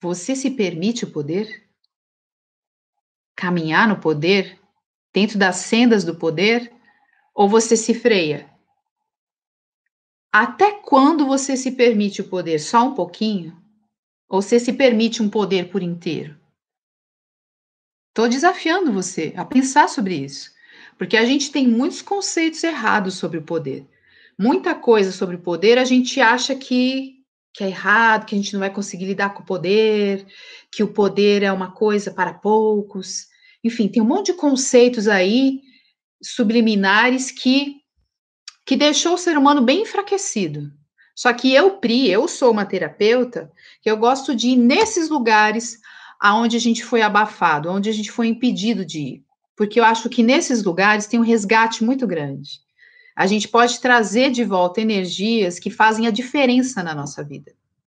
Você se permite o poder? Caminhar no poder? Dentro das sendas do poder? Ou você se freia? Até quando você se permite o poder? Só um pouquinho? Ou você se permite um poder por inteiro? Estou desafiando você a pensar sobre isso, porque a gente tem muitos conceitos errados sobre o poder. Muita coisa sobre o poder a gente acha que que é errado, que a gente não vai conseguir lidar com o poder, que o poder é uma coisa para poucos. Enfim, tem um monte de conceitos aí subliminares que que deixou o ser humano bem enfraquecido. Só que eu, Pri, eu sou uma terapeuta, que eu gosto de ir nesses lugares aonde a gente foi abafado, onde a gente foi impedido de ir. Porque eu acho que nesses lugares tem um resgate muito grande a gente pode trazer de volta energias que fazem a diferença na nossa vida.